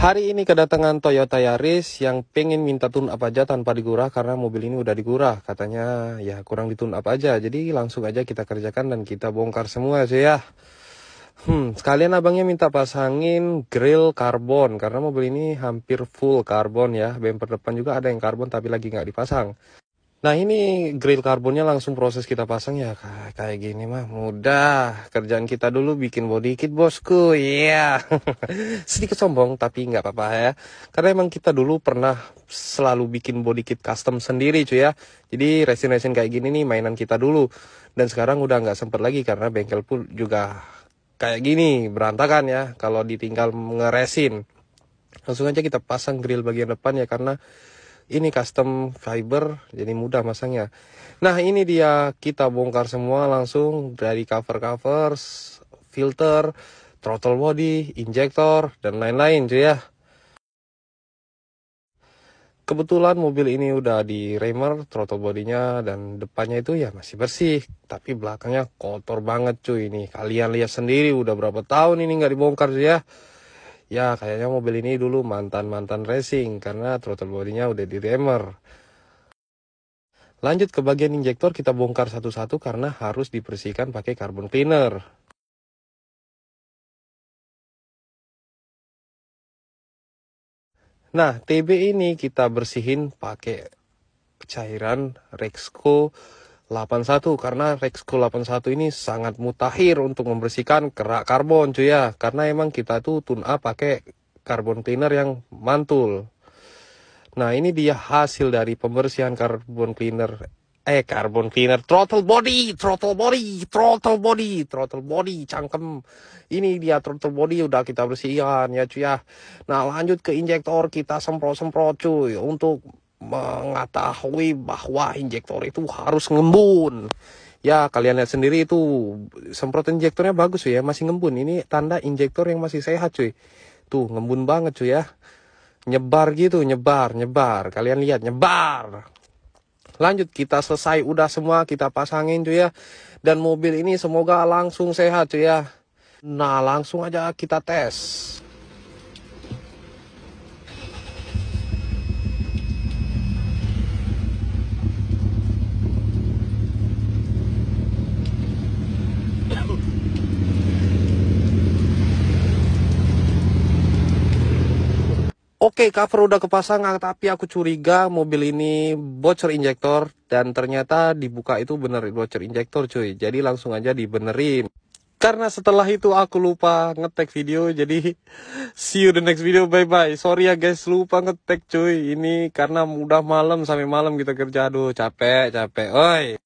Hari ini kedatangan Toyota Yaris yang pengen minta tune apa aja tanpa digurah karena mobil ini udah digurah. Katanya ya kurang ditune apa aja. Jadi langsung aja kita kerjakan dan kita bongkar semua sih ya. Hmm, sekalian abangnya minta pasangin grill karbon karena mobil ini hampir full karbon ya. Bumper depan juga ada yang karbon tapi lagi nggak dipasang. Nah ini grill karbonnya langsung proses kita pasang ya kayak gini mah mudah kerjaan kita dulu bikin body kit bosku ya yeah. sedikit sombong tapi nggak apa-apa ya karena emang kita dulu pernah selalu bikin body kit custom sendiri cuy ya jadi resin resin kayak gini nih mainan kita dulu dan sekarang udah nggak sempet lagi karena bengkel pun juga kayak gini berantakan ya kalau ditinggal ngeresin langsung aja kita pasang grill bagian depan ya karena ini custom fiber jadi mudah masangnya nah ini dia kita bongkar semua langsung dari cover covers, filter throttle body injektor dan lain-lain cuy ya Kebetulan mobil ini udah di remer, throttle bodinya dan depannya itu ya masih bersih, tapi belakangnya kotor banget cuy ini. Kalian lihat sendiri udah berapa tahun ini nggak dibongkar cuy ya ya kayaknya mobil ini dulu mantan-mantan racing karena throttle bodinya udah di remer. Lanjut ke bagian injektor kita bongkar satu-satu karena harus dibersihkan pakai carbon cleaner. Nah, TB ini kita bersihin pakai cairan Rexco 81 karena Rexco 81 ini sangat mutakhir untuk membersihkan kerak karbon cuy ya karena emang kita tuh tune up pakai karbon cleaner yang mantul nah ini dia hasil dari pembersihan karbon cleaner eh karbon cleaner throttle body throttle body throttle body throttle body cangkem ini dia throttle body udah kita bersihkan ya cuy ya nah lanjut ke injektor kita semprot semprot cuy untuk mengetahui bahwa injektor itu harus ngembun. Ya kalian lihat sendiri itu semprot injektornya bagus ya masih ngembun. Ini tanda injektor yang masih sehat cuy. Tuh ngembun banget cuy ya. Nyebar gitu, nyebar, nyebar. Kalian lihat nyebar. Lanjut kita selesai udah semua kita pasangin cuy ya. Dan mobil ini semoga langsung sehat cuy ya. Nah langsung aja kita tes. Oke, okay, cover udah kepasang, ah, tapi aku curiga mobil ini bocor injektor dan ternyata dibuka itu bener bocor injektor cuy. Jadi langsung aja dibenerin. Karena setelah itu aku lupa ngetek video, jadi see you the next video, bye-bye. Sorry ya guys, lupa ngetek cuy. Ini karena udah malam sampai malam kita kerja, aduh capek, capek. Oi.